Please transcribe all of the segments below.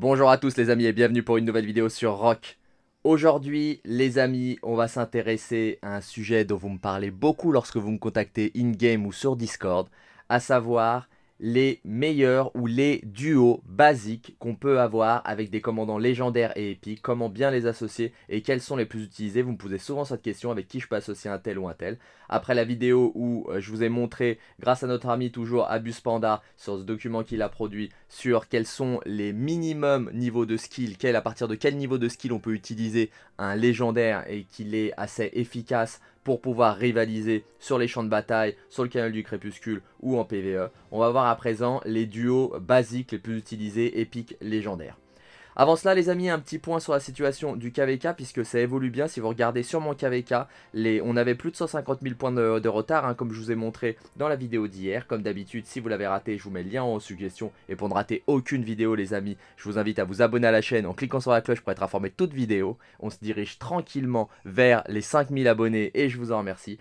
Bonjour à tous les amis et bienvenue pour une nouvelle vidéo sur Rock. Aujourd'hui les amis, on va s'intéresser à un sujet dont vous me parlez beaucoup lorsque vous me contactez in-game ou sur Discord, à savoir les meilleurs ou les duos basiques qu'on peut avoir avec des commandants légendaires et épiques, comment bien les associer et quels sont les plus utilisés. Vous me posez souvent cette question avec qui je peux associer un tel ou un tel. Après la vidéo où euh, je vous ai montré, grâce à notre ami toujours Abus Panda, sur ce document qu'il a produit, sur quels sont les minimums niveaux de skill, à partir de quel niveau de skill on peut utiliser un légendaire et qu'il est assez efficace pour pouvoir rivaliser sur les champs de bataille, sur le canal du crépuscule ou en PvE. On va voir à présent les duos basiques les plus utilisés, épiques, légendaires. Avant cela les amis, un petit point sur la situation du KVK puisque ça évolue bien. Si vous regardez sur mon KVK, les... on avait plus de 150 000 points de, retard hein, comme je vous ai montré dans la vidéo d'hier. Comme d'habitude, si vous l'avez raté, je vous mets le lien en suggestion. Et pour ne rater aucune vidéo les amis, je vous invite à vous abonner à la chaîne en cliquant sur la cloche pour être informé de toutes vidéos. On se dirige tranquillement vers les 5000 abonnés et je vous en remercie.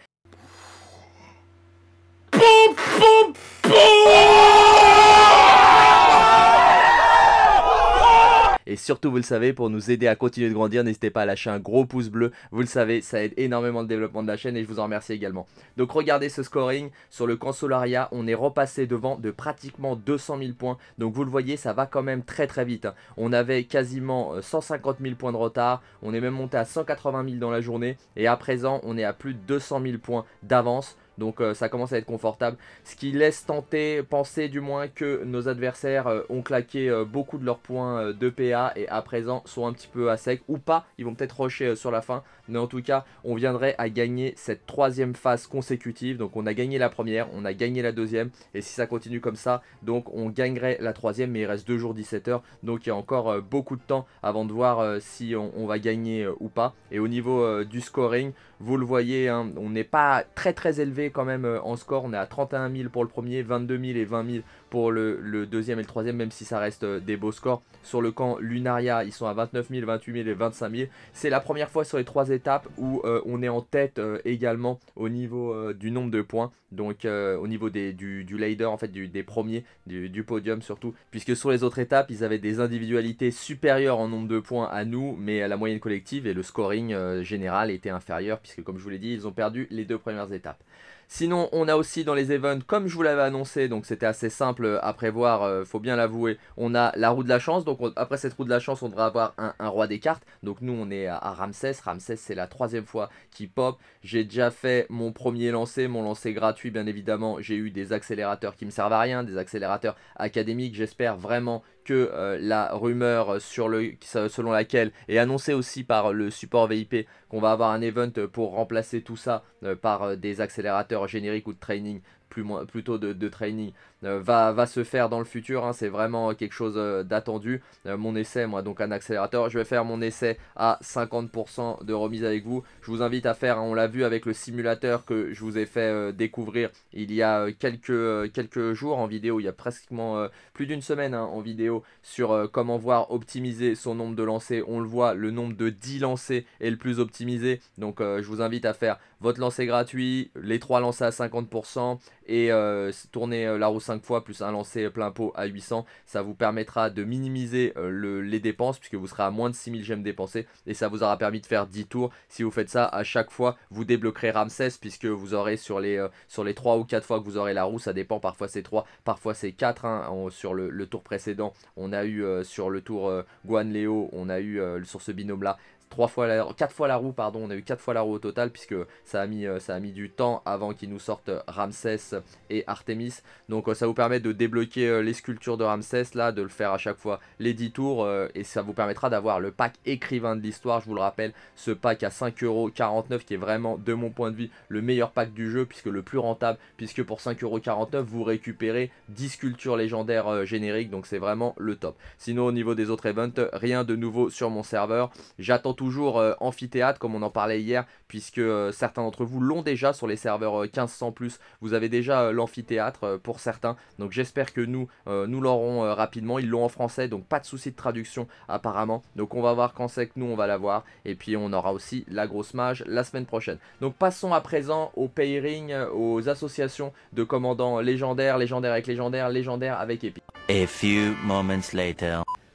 Et surtout, vous le savez, pour nous aider à continuer de grandir, n'hésitez pas à lâcher un gros pouce bleu. Vous le savez, ça aide énormément le développement de la chaîne et je vous en remercie également. Donc regardez ce scoring. Sur le Solaria on est repassé devant de pratiquement 200 000 points. Donc vous le voyez, ça va quand même très très vite. Hein. On avait quasiment 150 euh, 000 points de retard. On est même monté à 180 000 dans la journée. Et à présent, on est à plus de 200 000 points d'avance. Donc euh, ça commence à être confortable. Ce qui laisse tenter, penser du moins que nos adversaires euh, ont claqué euh, beaucoup de leurs points de PA et à présent sont un petit peu à sec ou pas. Ils vont peut-être rusher sur la fin. Mais en tout cas, on viendrait à gagner cette troisième phase consécutive. Donc on a gagné la première, on a gagné la deuxième. Et si ça continue comme ça, donc on gagnerait la troisième. Mais il reste deux jours 17 heures. Donc il y a encore beaucoup de temps avant de voir si on va gagner ou pas. Et au niveau du scoring, vous le voyez, hein, on n'est pas très très élevé quand même euh, en score. On est à 31 000 pour le premier, 22 000 et 20 000 pour le, deuxième et le troisième, même si ça reste euh, des beaux scores. Sur le camp Lunaria, ils sont à 29 000, 28 000 et 25 000. C'est la première fois sur les trois étapes où euh, on est en tête également au niveau du nombre de points. Donc au niveau des, du, leader, en fait, des premiers, du, podium surtout. Puisque sur les autres étapes, ils avaient des individualités supérieures en nombre de points à nous, mais à la moyenne collective et le scoring général était inférieur puisque comme je vous l'ai dit, ils ont perdu les deux premières étapes. Sinon, on a aussi dans les events, comme je vous l'avais annoncé, donc c'était assez simple à prévoir, il euh, faut bien l'avouer, on a la roue de la chance, donc après cette roue de la chance, on devrait avoir un, roi des cartes, donc nous on est à, Ramsès, Ramsès c'est la troisième fois qu'il pop, j'ai déjà fait mon premier lancer, mon lancer gratuit bien évidemment, j'ai eu des accélérateurs qui me servent à rien, des accélérateurs académiques, j'espère vraiment que euh, la rumeur sur le, selon laquelle, est annoncée aussi par le support VIP, qu'on va avoir un event pour remplacer tout ça euh, par euh, des accélérateurs génériques ou de training, plus, plutôt de, training, euh, va, va se faire dans le futur. Hein, c'est vraiment quelque chose euh, d'attendu. Euh, mon essai, moi, donc un accélérateur, je vais faire mon essai à 50% de remise avec vous. Je vous invite à faire, hein, on l'a vu avec le simulateur que je vous ai fait découvrir il y a quelques, quelques jours en vidéo, il y a pratiquement plus d'une semaine hein, en vidéo sur comment voir optimiser son nombre de lancers. On le voit, le nombre de 10 lancers est le plus optimisé. Donc je vous invite à faire votre lancer gratuit, les 3 lancés à 50% et euh, tourner euh, la roue 5 fois plus un lancer plein pot à 800, ça vous permettra de minimiser euh, les dépenses puisque vous serez à moins de 6000 gemmes dépensées et ça vous aura permis de faire 10 tours. Si vous faites ça à chaque fois, vous débloquerez Ramsès puisque vous aurez sur les, sur les 3 ou 4 fois que vous aurez la roue, ça dépend, parfois c'est 3, parfois c'est 4. Hein. sur le, tour précédent, on a eu sur le tour Guan on a eu sur ce binôme là 3 fois la, quatre fois la roue, pardon, on a eu 4 fois la roue au total, puisque ça a mis, euh, ça a mis du temps avant qu'ils nous sortent Ramsès et Artemis. Donc euh, ça vous permet de débloquer euh, les sculptures de Ramsès, là, de le faire à chaque fois les 10 tours, et ça vous permettra d'avoir le pack écrivain de l'histoire, je vous le rappelle, ce pack à 5,49€ qui est vraiment, de mon point de vue, le meilleur pack du jeu, puisque le plus rentable, puisque pour 5,49€ vous récupérez 10 sculptures légendaires génériques, donc c'est vraiment le top. Sinon au niveau des autres events, rien de nouveau sur mon serveur, j'attends toujours euh, amphithéâtre comme on en parlait hier puisque euh, certains d'entre vous l'ont déjà sur les serveurs 1500 euh, plus. Vous avez déjà l'amphithéâtre pour certains. Donc j'espère que nous, nous l'aurons rapidement. Ils l'ont en français donc pas de souci de traduction apparemment. Donc on va voir quand c'est que nous on va l'avoir. Et puis on aura aussi la grosse mage la semaine prochaine. Donc passons à présent au pairing, aux associations de commandants légendaires, légendaires avec légendaires, légendaires avec épique.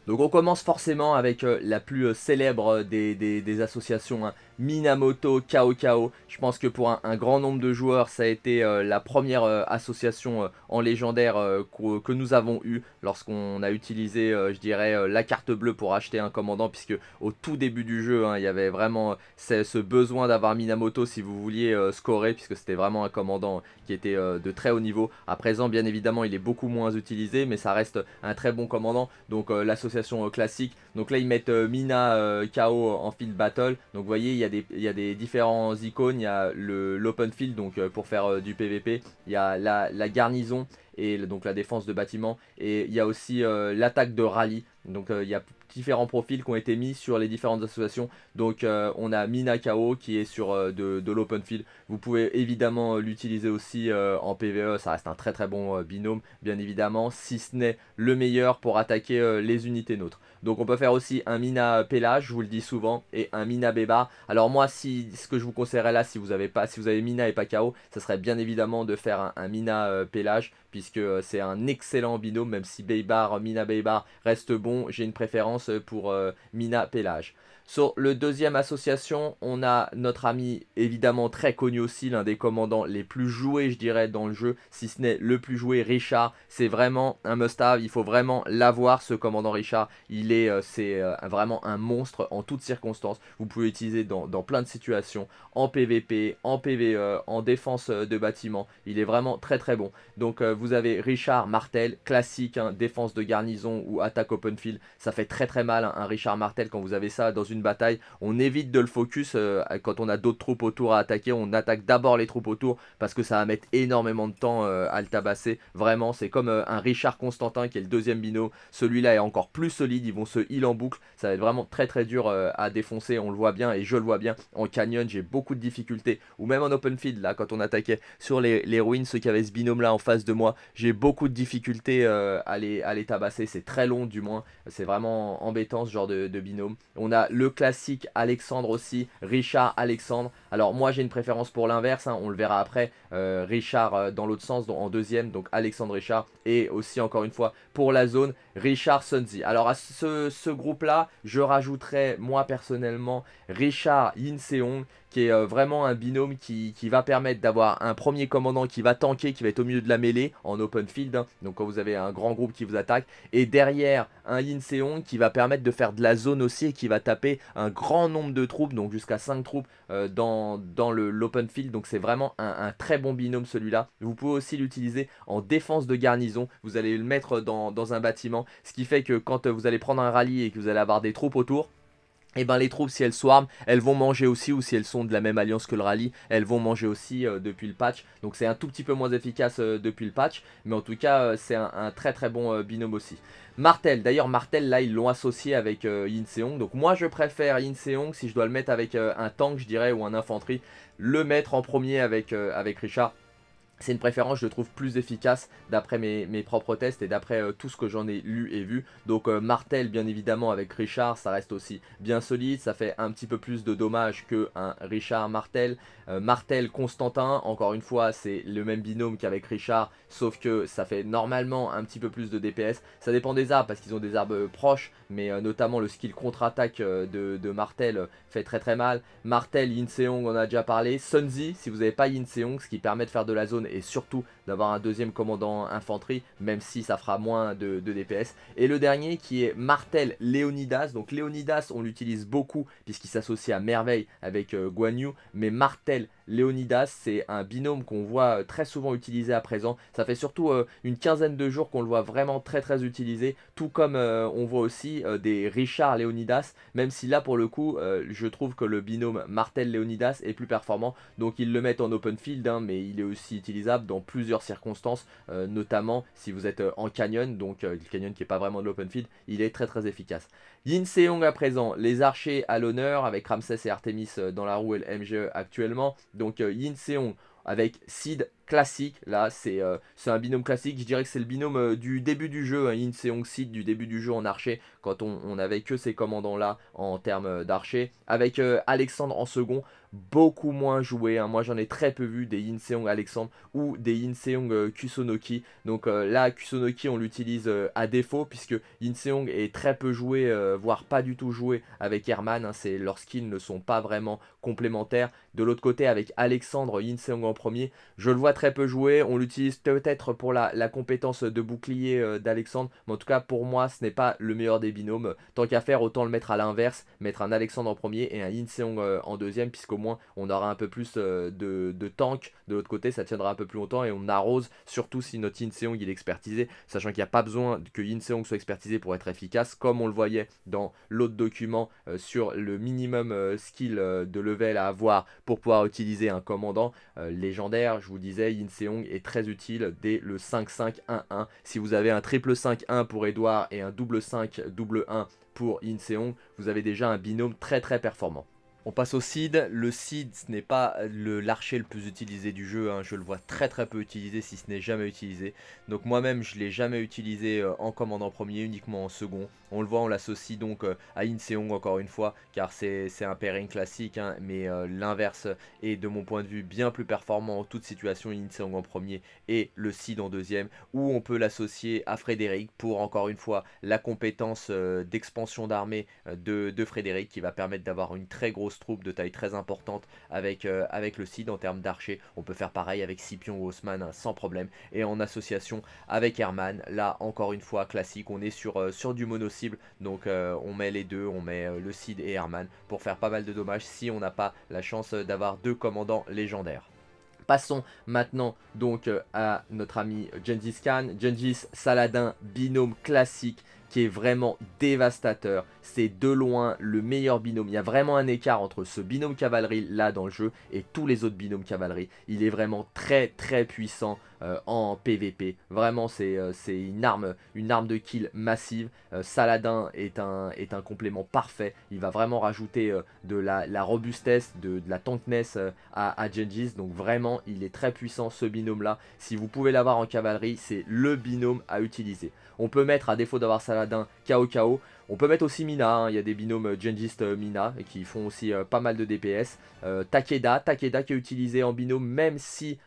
Donc on commence forcément avec euh, la plus euh, célèbre des, associations hein. Minamoto, Kao Kao. Je pense que pour un, grand nombre de joueurs, ça a été euh, la première euh, association euh, en légendaire que, nous avons eue lorsqu'on a utilisé, je dirais, la carte bleue pour acheter un commandant, puisque au tout début du jeu, hein, il y avait vraiment ce besoin d'avoir Minamoto si vous vouliez scorer, puisque c'était vraiment un commandant qui était de très haut niveau. À présent, bien évidemment, il est beaucoup moins utilisé, mais ça reste un très bon commandant. Donc l'association classique. Donc là, ils mettent Mina KO en field battle. Donc vous voyez, il des, il y a des différents icônes, il y a l'open field, donc euh, pour faire euh, du PVP, il y a la, garnison, et donc la défense de bâtiment et il y a aussi euh, l'attaque de rallye donc il y a différents profils qui ont été mis sur les différentes associations. Donc euh, on a Mina KO qui est sur euh, de, l'open field. Vous pouvez évidemment euh, l'utiliser aussi en PVE, ça reste un très très bon binôme, bien évidemment, si ce n'est le meilleur pour attaquer les unités nôtres. Donc on peut faire aussi un Mina Pelage, je vous le dis souvent, et un Mina Beba. Alors moi, si, ce que je vous conseillerais là, si vous avez, pas, si vous avez Mina et pas KO, ça serait bien évidemment de faire un, Mina pélage Pelage, puisque c'est un excellent binôme, même si beba Mina beba reste bon, j'ai une préférence euh, pour euh, Mina Pellage. Sur le deuxième association, on a notre ami évidemment très connu aussi, l'un des commandants les plus joués je dirais dans le jeu, si ce n'est le plus joué, Richard. C'est vraiment un must-have, il faut vraiment l'avoir ce commandant Richard. Il est, euh, c'est euh, vraiment un monstre en toutes circonstances. Vous pouvez l'utiliser dans, plein de situations, en PVP, en PVE, en défense euh, de bâtiment. Il est vraiment très très bon. Donc vous avez Richard Martel, classique, hein, défense de garnison ou attaque open field. Ça fait très très mal hein, un Richard Martel quand vous avez ça dans une bataille, on évite de le focus euh, quand on a d'autres troupes autour à attaquer, on attaque d'abord les troupes autour parce que ça va mettre énormément de temps euh, à le tabasser. Vraiment, c'est comme euh, un Richard Constantin qui est le deuxième binôme, celui-là est encore plus solide, ils vont se heal en boucle, ça va être vraiment très très dur à défoncer, on le voit bien et je le vois bien en canyon, j'ai beaucoup de difficultés ou même en open field là quand on attaquait sur les, ruines, ceux qui avaient ce binôme là en face de moi, j'ai beaucoup de difficultés à les, à, les, tabasser, c'est très long du moins, c'est vraiment embêtant ce genre de, de binôme. On a le classique Alexandre aussi, Richard, Alexandre. Alors moi j'ai une préférence pour l'inverse, hein, on le verra après, euh, Richard euh, dans l'autre sens, en deuxième, donc Alexandre Richard, et aussi encore une fois pour la zone, Richard Sunzi. Alors à ce, groupe-là, je rajouterai moi personnellement Richard Inseong, qui est euh, vraiment un binôme qui, va permettre d'avoir un premier commandant qui va tanker, qui va être au milieu de la mêlée en open field, hein, donc quand vous avez un grand groupe qui vous attaque, et derrière un Inseong qui va permettre de faire de la zone aussi et qui va taper un grand nombre de troupes, donc jusqu'à 5 troupes euh, dans, l'open field. Donc c'est vraiment un, très bon binôme celui-là. Vous pouvez aussi l'utiliser en défense de garnison. Vous allez le mettre dans, dans un bâtiment. Ce qui fait que quand euh, vous allez prendre un rallye et que vous allez avoir des troupes autour, et eh ben les troupes si elles swarm elles vont manger aussi ou si elles sont de la même alliance que le rallye, elles vont manger aussi euh, depuis le patch. Donc c'est un tout petit peu moins efficace euh, depuis le patch, mais en tout cas euh, c'est un, très très bon binôme aussi. Martel, d'ailleurs Martel là ils l'ont associé avec Inseong donc moi je préfère Inseong si je dois le mettre avec un tank je dirais ou un infanterie, le mettre en premier avec, avec Richard c'est une préférence je trouve plus efficace d'après mes, propres tests et d'après euh, tout ce que j'en ai lu et vu. Donc euh, Martel bien évidemment avec Richard ça reste aussi bien solide, ça fait un petit peu plus de dommages que un Richard Martel. Euh, Martel Constantin, encore une fois c'est le même binôme qu'avec Richard sauf que ça fait normalement un petit peu plus de DPS. Ça dépend des arbres parce qu'ils ont des arbres proches mais notamment le skill contre-attaque de, Martel fait très très mal. Martel, Inseong on a déjà parlé. Sunzi si vous n'avez pas Inseong ce qui permet de faire de la zone et surtout d'avoir un deuxième commandant infanterie, même si ça fera moins de, DPS. Et le dernier qui est Martel Leonidas. Donc Leonidas on l'utilise beaucoup puisqu'il s'associe à merveille avec euh, Guan Yu, mais Martel Leonidas, c'est un binôme qu'on voit euh, très souvent utilisé à présent. Ça fait surtout euh, une quinzaine de jours qu'on le voit vraiment très très utilisé, tout comme euh, on voit aussi des Richard Leonidas, même si là pour le coup, je trouve que le binôme Martel Leonidas est plus performant, donc ils le mettent en open field, hein, mais il est aussi utilisable dans plusieurs circonstances, notamment si vous êtes en canyon, donc le canyon qui n'est pas vraiment de l'open field, il est très très efficace. Yin Seong à présent, les archers à l'honneur avec Ramsès et Artemis euh, dans la roue et le MGE actuellement. Donc euh, Yin Seong avec Sid classique. Là, euh, c'est un binôme classique. Je dirais que c'est le binôme euh, du début du jeu, hein, inseong Yin Sid, du début du jeu en archer, quand on, avait que ces commandants-là en termes euh, d'archer. Avec Alexandre en second, beaucoup moins joué. Hein. Moi, j'en ai très peu vu des inseong Alexandre ou des Inseong- Seong Kusonoki. Donc là, Kusonoki, on l'utilise à défaut, puisque Inseong est très peu joué, voire pas du tout joué avec Herman. Hein. C'est leurs ne sont pas vraiment complémentaires. De l'autre côté, avec Alexandre, Inseong en premier, je le vois très peu joué. On l'utilise peut-être pour la, compétence de bouclier euh, d'Alexandre. Mais en tout cas, pour moi, ce n'est pas le meilleur des binômes. Tant qu'à faire, autant le mettre à l'inverse. Mettre un Alexandre en premier et un Inseong euh, en deuxième. Puisqu'au moins, on aura un peu plus euh, de, tank de l'autre côté. Ça tiendra un peu plus longtemps. Et on arrose, surtout si notre Inseong il est expertisé. Sachant qu'il n'y a pas besoin que Inseong soit expertisé pour être efficace. Comme on le voyait dans l'autre document sur le minimum skill de level à avoir pour pouvoir utiliser un commandant légendaire. Je vous disais Inseong est très utile dès le 5-5-1-1. Si vous avez un triple 5-1 pour Edouard et un double 5-double 1 pour Yin vous avez déjà un binôme très très performant. On passe au seed. Le seed, ce n'est pas l'archer le, plus utilisé du jeu. Hein. Je le vois très très peu utilisé, si ce n'est jamais utilisé. Donc moi-même, je l'ai jamais utilisé euh, en commandant premier, uniquement en second. On le voit, on l'associe donc euh, à Inseong encore une fois, car c'est un pairing classique. Hein. mais euh, l'inverse est, de mon point de vue, bien plus performant en toute situation. Inseong en premier et le seed en deuxième. Ou on peut l'associer à Frédéric pour, encore une fois, la compétence d'expansion d'armée de Frédéric qui va permettre d'avoir une très grosse troupe de taille très importante avec, euh, avec le Cid en termes d'archer. On peut faire pareil avec Scipion ou Haussmann hein, sans problème. Et en association avec Herman, là encore une fois classique, on est sur, euh, sur du mono-cible. Donc euh, on met les deux, on met le Cid et Herman pour faire pas mal de dommages si on n'a pas la chance d'avoir deux commandants légendaires. Passons maintenant donc à notre ami Genghis Khan, Genghis Saladin, binôme classique qui est vraiment dévastateur. C'est de loin le meilleur binôme. Il y a vraiment un écart entre ce binôme cavalerie là dans le jeu et tous les autres binômes cavalerie. Il est vraiment très très puissant euh, en PVP. Vraiment, euh, c'est une, arme, une arme de kill massive. Euh, Saladin est un, est un complément parfait. Il va vraiment rajouter de la, robustesse, de, la tankness à, à Donc vraiment, il est très puissant ce binôme-là. Si vous pouvez l'avoir en cavalerie, c'est le binôme à utiliser. On peut mettre, à défaut d'avoir Saladin, KO KO. On peut mettre aussi Mina, hein. il y a des binômes Genghis Mina qui font aussi pas mal de DPS. Takeda, Takeda qui est utilisé en binôme même si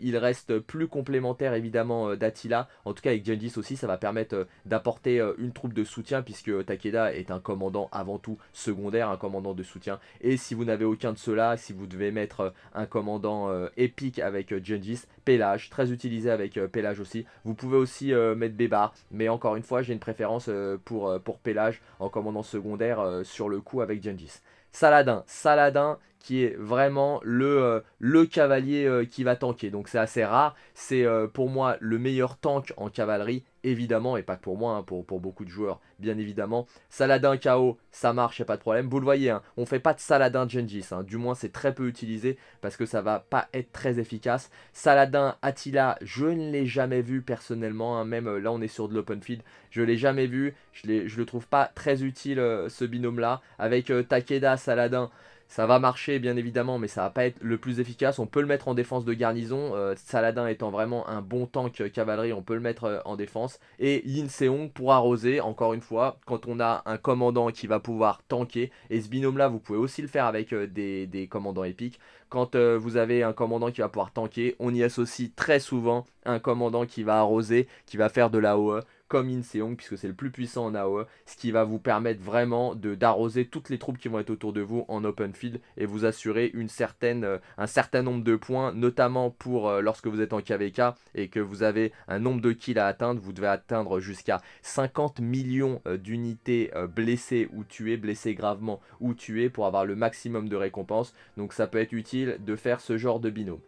il reste plus complexe complémentaire évidemment euh, d'Attila. En tout cas avec Jungis aussi, ça va permettre euh, d'apporter euh, une troupe de soutien puisque Takeda est un commandant avant tout secondaire, un commandant de soutien. Et si vous n'avez aucun de ceux-là, si vous devez mettre un commandant épique avec Jungis, Pélage, très utilisé avec Pélage aussi. Vous pouvez aussi mettre Bébar, mais encore une fois j'ai une préférence pour, pour Pélage en commandant secondaire sur le coup avec Jungis. Saladin, Saladin qui est vraiment le, euh, le cavalier euh, qui va tanker. Donc c'est assez rare. C'est euh, pour moi le meilleur tank en cavalerie, évidemment, et pas que pour moi, hein, pour, pour, beaucoup de joueurs, bien évidemment. Saladin KO, ça marche, il pas de problème. Vous le voyez, hein, on fait pas de Saladin Gengis, hein. du moins c'est très peu utilisé parce que ça va pas être très efficace. Saladin Attila, je ne l'ai jamais vu personnellement, même là on est sur de l'open field, je l'ai jamais vu, je, je le trouve pas très utile ce binôme là. Avec Takeda, Saladin... Ça va marcher bien évidemment, mais ça va pas être le plus efficace. On peut le mettre en défense de garnison, euh, Saladin étant vraiment un bon tank euh, cavalerie, on peut le mettre euh, en défense. Et Yin pour arroser, encore une fois, quand on a un commandant qui va pouvoir tanker. Et ce binôme là, vous pouvez aussi le faire avec des, des, commandants épiques. Quand vous avez un commandant qui va pouvoir tanker, on y associe très souvent un commandant qui va arroser, qui va faire de la OE comme Inseong, puisque c'est le plus puissant en AOE, ce qui va vous permettre vraiment d'arroser toutes les troupes qui vont être autour de vous en open field et vous assurer une certaine, euh, un certain nombre de points, notamment pour euh, lorsque vous êtes en KVK et que vous avez un nombre de kills à atteindre, vous devez atteindre jusqu'à 50 millions euh, d'unités blessées ou tuées, blessées gravement ou tuées pour avoir le maximum de récompenses. Donc ça peut être utile de faire ce genre de binôme.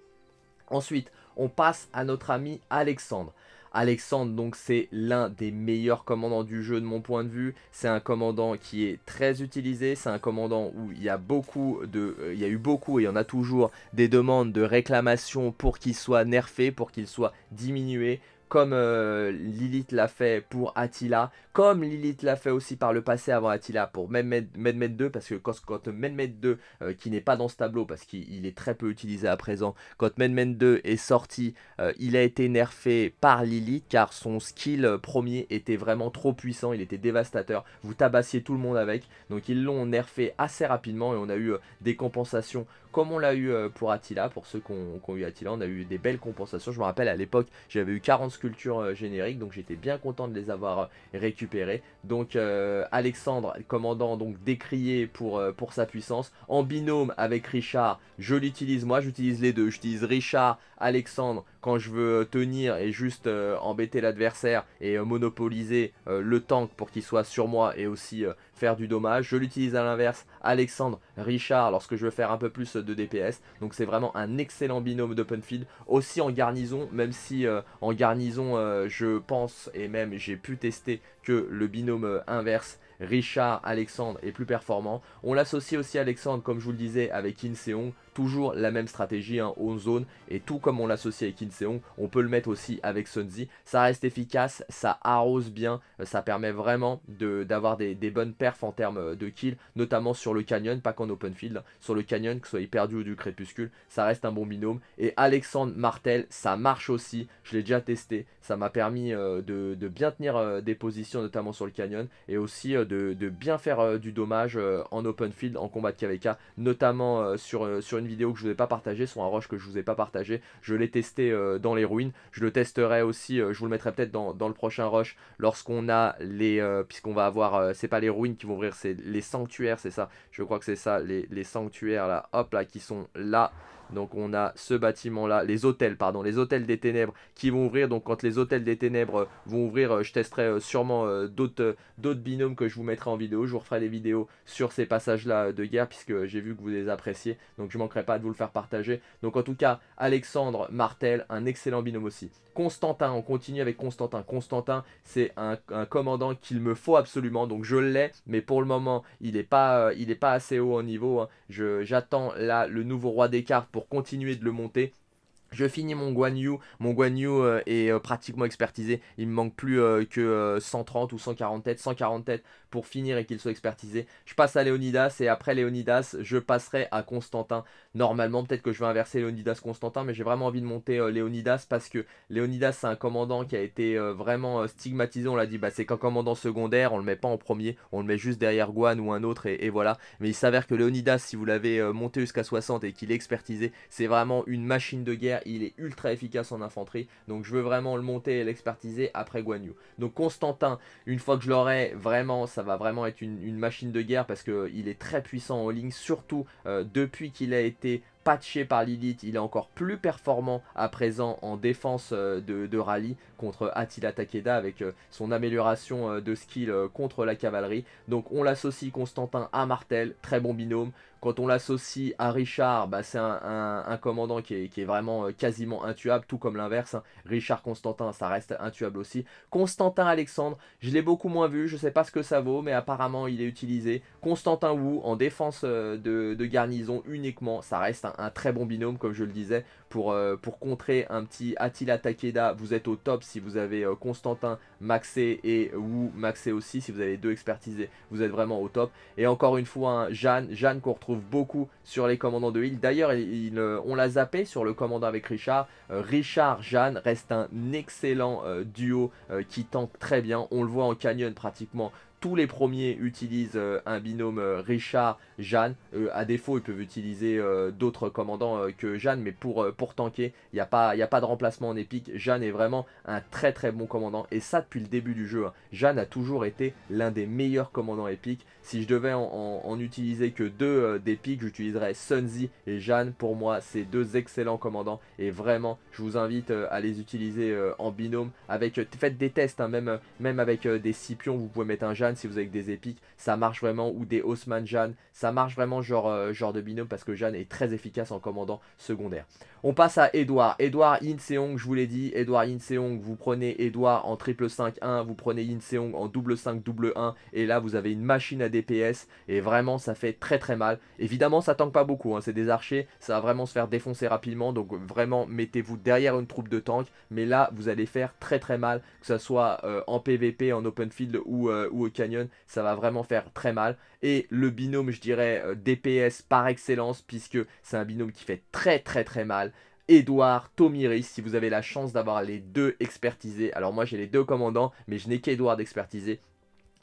Ensuite, on passe à notre ami Alexandre. Alexandre, donc c'est l'un des meilleurs commandants du jeu de mon point de vue. C'est un commandant qui est très utilisé. C'est un commandant où il y a beaucoup de, euh, il y a eu beaucoup et il y en a toujours des demandes de réclamation pour qu'il soit nerfé, pour qu'il soit diminué, comme euh, Lilith l'a fait pour Attila, comme Lilith l'a fait aussi par le passé avant Attila pour Medmed, 2, parce que quand, quand 2, euh, qui n'est pas dans ce tableau parce qu'il est très peu utilisé à présent, quand Medmed 2 est sorti, euh, il a été nerfé par Lilith car son skill premier était vraiment trop puissant, il était dévastateur, vous tabassiez tout le monde avec, donc ils l'ont nerfé assez rapidement et on a eu des compensations comme on l'a eu euh, pour Attila, pour ceux qui ont, eu Attila, on a eu des belles compensations. Je me rappelle à l'époque, j'avais eu 40 sculptures euh, génériques, donc j'étais bien content de les avoir euh, récupérées. Donc Alexandre, commandant donc décrié pour, pour sa puissance, en binôme avec Richard, je l'utilise moi, j'utilise les deux, j'utilise Richard, Alexandre quand je veux tenir et juste embêter l'adversaire et monopoliser le tank pour qu'il soit sur moi et aussi faire du dommage. Je l'utilise à l'inverse, Alexandre, Richard, lorsque je veux faire un peu plus de DPS. Donc c'est vraiment un excellent binôme d'open field. Aussi en garnison, même si euh, en garnison, euh, je pense et même j'ai pu tester que le binôme euh, inverse Richard, Alexandre est plus performant. On l'associe aussi Alexandre, comme je vous le disais, avec Inseong toujours la même stratégie, hein, on zone, et tout comme on l'associe avec Inseong, on peut le mettre aussi avec Sunzi. Ça reste efficace, ça arrose bien, euh, ça permet vraiment d'avoir des, bonnes perfs en termes euh, de kill, notamment sur le canyon, pas qu'en open field, hein. sur le canyon, que ce soit hyperdu ou du crépuscule, ça reste un bon binôme. Et Alexandre Martel, ça marche aussi, je l'ai déjà testé, ça m'a permis euh, de, bien tenir des positions, notamment sur le canyon, et aussi de, de, bien faire du dommage en open field, en combat de KVK, notamment sur, sur une vidéo que je vous ai pas partagé, sont un rush que je vous ai pas partagé. Je l'ai testé euh, dans les ruines. Je le testerai aussi, euh, je vous le mettrai peut-être dans, dans, le prochain rush lorsqu'on a les. Euh, puisqu'on va avoir. c'est pas les ruines qui vont ouvrir, c'est les sanctuaires, c'est ça. Je crois que c'est ça, les, les sanctuaires là. Hop là, qui sont là. Donc on a ce bâtiment-là, les hôtels, pardon, les hôtels des ténèbres qui vont ouvrir. Donc quand les hôtels des ténèbres euh, vont ouvrir, euh, je testerai euh, sûrement d'autres binômes que je vous mettrai en vidéo. Je vous referai des vidéos sur ces passages-là de guerre puisque j'ai vu que vous les appréciez. Donc je manquerai pas de vous le faire partager. Donc en tout cas, Alexandre Martel, un excellent binôme aussi. Constantin, on continue avec Constantin. Constantin, c'est un, commandant qu'il me faut absolument, donc je l'ai, mais pour le moment, il n'est pas, pas assez haut en niveau. Hein. J'attends là le nouveau roi des cartes pour continuer de le monter je finis mon Guan Yu. Mon Guan Yu euh, est euh, pratiquement expertisé. Il me manque plus euh, que 130 ou 140 têtes. 140 têtes pour finir et qu'il soit expertisé. Je passe à Leonidas et après Leonidas je passerai à Constantin. Normalement, peut-être que je vais inverser leonidas constantin mais j'ai vraiment envie de monter Leonidas parce que Leonidas c'est un commandant qui a été vraiment stigmatisé. On l'a dit, bah, c'est qu'un commandant secondaire, on le met pas en premier, on le met juste derrière Guan ou un autre et, voilà. Mais il s'avère que Leonidas si vous l'avez monté jusqu'à 60 et qu'il est expertisé, c'est vraiment une machine de guerre il est ultra efficace en infanterie. Donc je veux vraiment le monter et l'expertiser après Guan Yu. Donc Constantin, une fois que je l'aurai, vraiment, ça va vraiment être une, machine de guerre parce qu'il est très puissant en ligne, surtout euh, depuis qu'il a été patché par Lilith, il est encore plus performant à présent en défense euh, de, de rallye contre Attila Takeda avec euh, son amélioration de skill contre la cavalerie. Donc on l'associe Constantin à Martel, très bon binôme. Quand on l'associe à Richard, bah, c'est un, commandant qui est, vraiment euh, quasiment intuable, tout comme l'inverse. Hein. Richard Constantin, ça reste intuable aussi. Constantin Alexandre, je l'ai beaucoup moins vu, je ne sais pas ce que ça vaut, mais apparemment il est utilisé. Constantin Wu en défense euh, de, garnison uniquement, ça reste un, très bon binôme, comme je le disais pour, euh, pour contrer un petit Attila Takeda. Vous êtes au top si vous avez euh, Constantin Maxé et Wu Maxé aussi. Si vous avez deux expertisés, vous êtes vraiment au top. Et encore une fois, hein, Jeanne, Jeanne qu'on retrouve beaucoup sur les commandants de Heal. D'ailleurs, euh, on l'a zappé sur le commandant avec Richard. Richard, Jeanne reste un excellent duo qui tente très bien. On le voit en canyon pratiquement tous les premiers utilisent euh, un binôme euh, Richard-Jeanne. Euh, à défaut, ils peuvent utiliser d'autres commandants que Jeanne, mais pour, pour tanker, il n'y a, pas, a pas de remplacement en épique. Jeanne est vraiment un très très bon commandant, et ça depuis le début du jeu. Hein. Jeanne a toujours été l'un des meilleurs commandants épiques. Si je devais en, utiliser que deux d'épique, j'utiliserais Sunzi et Jeanne. Pour moi, c'est deux excellents commandants, et vraiment, je vous invite à les utiliser en binôme. Avec, faites des tests, hein. même, même avec des scipions, vous pouvez mettre un Jeanne si vous avez des épiques, ça marche vraiment, ou des Haussmann Jeanne, ça marche vraiment genre, euh, genre de binôme parce que Jeanne est très efficace en commandant secondaire. On passe à Edouard. Edouard Inseong Seong, je vous l'ai dit, Edouard Inseong Seong, vous prenez Edouard en triple 5-1, vous prenez Inseong Seong en double 5 double 1 et là vous avez une machine à DPS et vraiment ça fait très très mal. Évidemment ça tank pas beaucoup, hein, c'est des archers, ça va vraiment se faire défoncer rapidement donc vraiment mettez-vous derrière une troupe de tank mais là vous allez faire très très mal que ça soit euh, en PVP, en open field ou, euh, ou au Canyon, ça va vraiment faire très mal. Et le binôme, je dirais, euh, DPS par excellence, puisque c'est un binôme qui fait très très très mal. Edouard, Tomiris, si vous avez la chance d'avoir les deux expertisés. Alors moi j'ai les deux commandants, mais je n'ai qu'Edouard expertisé.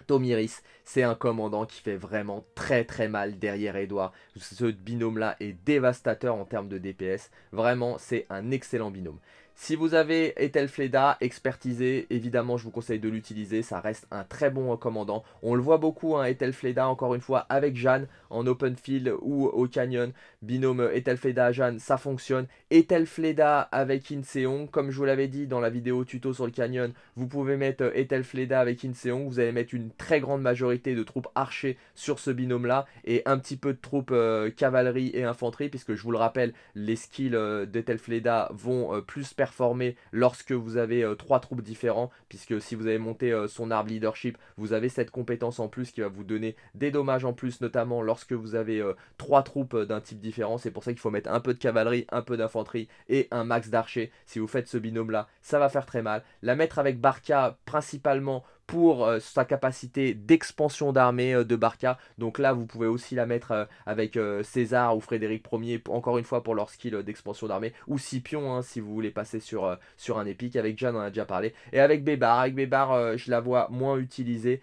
Tomiris, c'est un commandant qui fait vraiment très très mal derrière Edouard. Ce binôme-là est dévastateur en termes de DPS. Vraiment, c'est un excellent binôme. Si vous avez Ethelfleda expertisé, évidemment je vous conseille de l'utiliser, ça reste un très bon commandant. On le voit beaucoup, hein, Etelfleda encore une fois avec Jeanne en open field ou au canyon, binôme Etelfleda-Jeanne, ça fonctionne. Ethelfleda avec Inseon, comme je vous l'avais dit dans la vidéo tuto sur le canyon, vous pouvez mettre Ethelfleda avec Inseon, vous allez mettre une très grande majorité de troupes archées sur ce binôme-là et un petit peu de troupes euh, cavalerie et infanterie, puisque je vous le rappelle, les skills euh, d'Ethelfleda d'Etelfleda vont euh, plus perdre former lorsque vous avez euh, trois troupes différents, puisque si vous avez monté euh, son arbre leadership, vous avez cette compétence en plus qui va vous donner des dommages en plus, notamment lorsque vous avez euh, trois troupes d'un type différent. C'est pour ça qu'il faut mettre un peu de cavalerie, un peu d'infanterie et un max d'archers. Si vous faites ce binôme-là, ça va faire très mal. La mettre avec Barca principalement pour euh, sa capacité d'expansion d'armée euh, de Barca. Donc là, vous pouvez aussi la mettre euh, avec César ou Frédéric Ier, encore une fois, pour leur skill d'expansion d'armée, ou Scipion, hein, si vous voulez passer sur, sur un épique. Avec Jeanne, on a déjà parlé. Et avec Bébar, avec Bébar, je la vois moins utilisée.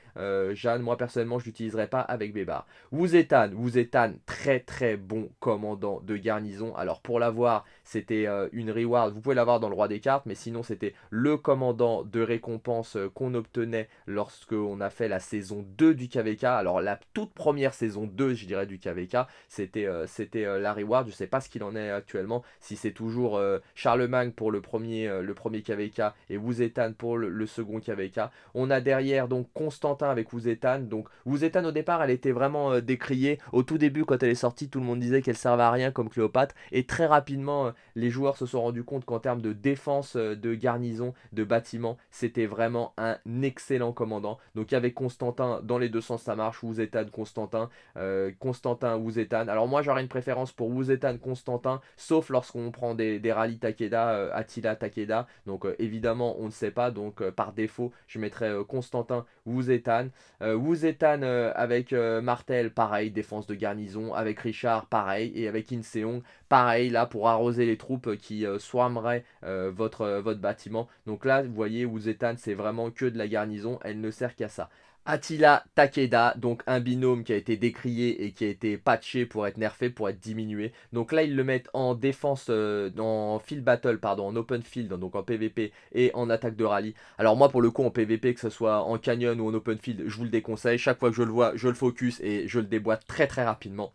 Jeanne, moi personnellement, je l'utiliserai pas avec Bébar. vous Wuzetan, très très bon commandant de garnison. Alors pour l'avoir, c'était euh, une reward, vous pouvez l'avoir dans le roi des cartes, mais sinon c'était le commandant de récompense euh, qu'on obtenait lorsqu'on a fait la saison 2 du KVK. Alors la toute première saison 2, je dirais, du KVK, c'était euh, c'était la reward, je ne sais pas ce qu'il en est actuellement, si c'est toujours Charlemagne pour le premier, le premier KVK et Wuzetan pour le, second KVK. On a derrière donc Constantin avec Wuzetan, donc Wuzetan au départ elle était vraiment décriée, au tout début quand elle est sortie tout le monde disait qu'elle servait à rien comme Cléopâtre, et très rapidement les joueurs se sont rendus compte qu'en termes de défense, euh, de garnison, de bâtiment, c'était vraiment un excellent commandant. Donc avait Constantin, dans les deux sens ça marche, Wuzetan, Constantin, euh, Constantin, Wuzetan. Alors moi j'aurais une préférence pour Wuzetan, Constantin, sauf lorsqu'on prend des, des rallyes Takeda, euh, Attila, Takeda. Donc évidemment on ne sait pas, donc par défaut je mettrais Constantin Wuzetan, Zetan. Euh, euh, avec euh, Martel, pareil, défense de garnison. Avec Richard, pareil. Et avec Inseong, pareil, là, pour arroser les troupes qui swarmeraient votre, votre bâtiment. Donc là, vous voyez, Wu c'est vraiment que de la garnison. Elle ne sert qu'à ça. Attila Takeda, donc un binôme qui a été décrié et qui a été patché pour être nerfé, pour être diminué. Donc là, ils le mettent en défense, euh, dans en field battle, pardon, en open field, donc en PvP et en attaque de rallye. Alors moi, pour le coup, en PvP, que ce soit en canyon ou en open field, je vous le déconseille. Chaque fois que je le vois, je le focus et je le déboîte très très rapidement.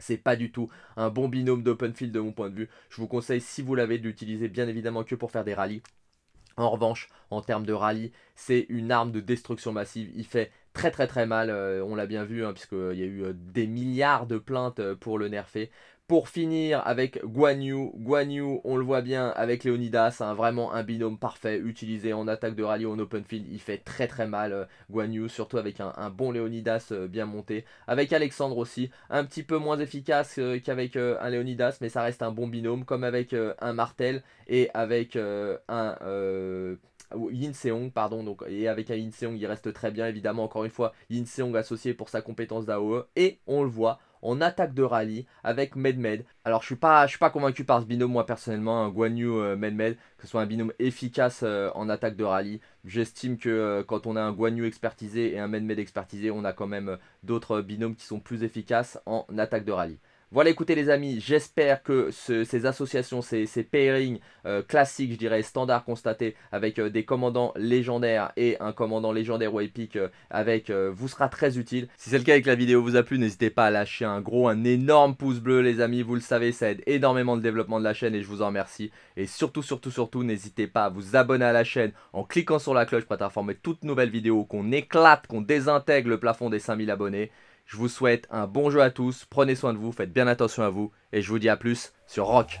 C'est pas du tout un bon binôme d'open field de mon point de vue. Je vous conseille, si vous l'avez, d'utiliser bien évidemment que pour faire des rallyes. En revanche, en termes de rallye, c'est une arme de destruction massive. Il fait très très très mal, euh, on l'a bien vu, hein, puisqu'il y a eu euh, des milliards de plaintes euh, pour le nerfer. Pour finir avec Guan Yu, Guan Yu, on le voit bien avec Leonidas, hein, vraiment un binôme parfait utilisé en attaque de rallye en open field, il fait très très mal euh, Guan Yu, surtout avec un, bon Leonidas euh, bien monté. Avec Alexandre aussi, un petit peu moins efficace euh, qu'avec un Leonidas, mais ça reste un bon binôme, comme avec un Martel et avec un... Yin pardon, donc, et avec un Yin il reste très bien évidemment, encore une fois, Yin associé pour sa compétence d'AOE, et on le voit, en attaque de rallye avec Medmed. Alors je suis pas, je suis pas convaincu par ce binôme moi personnellement, un hein. Guan Yu euh, Medmed, que ce soit un binôme efficace euh, en attaque de rallye. J'estime que euh, quand on a un Guan Yu expertisé et un Medmed expertisé, on a quand même d'autres binômes qui sont plus efficaces en attaque de rallye. Voilà, écoutez les amis, j'espère que ces associations, ces, pairings euh, classiques, je dirais, standards constatés avec euh, des commandants légendaires et un commandant légendaire ou épique euh, avec vous sera très utile. Si c'est le cas avec la vidéo vous a plu, n'hésitez pas à lâcher un gros, un énorme pouce bleu les amis, vous le savez, ça aide énormément le développement de la chaîne et je vous en remercie. Et surtout, surtout, surtout, n'hésitez pas à vous abonner à la chaîne en cliquant sur la cloche pour être informé de toutes nouvelles vidéos, qu'on éclate, qu'on désintègre le plafond des 5000 abonnés. Je vous souhaite un bon jeu à tous, prenez soin de vous, faites bien attention à vous, et je vous dis à plus sur Rock.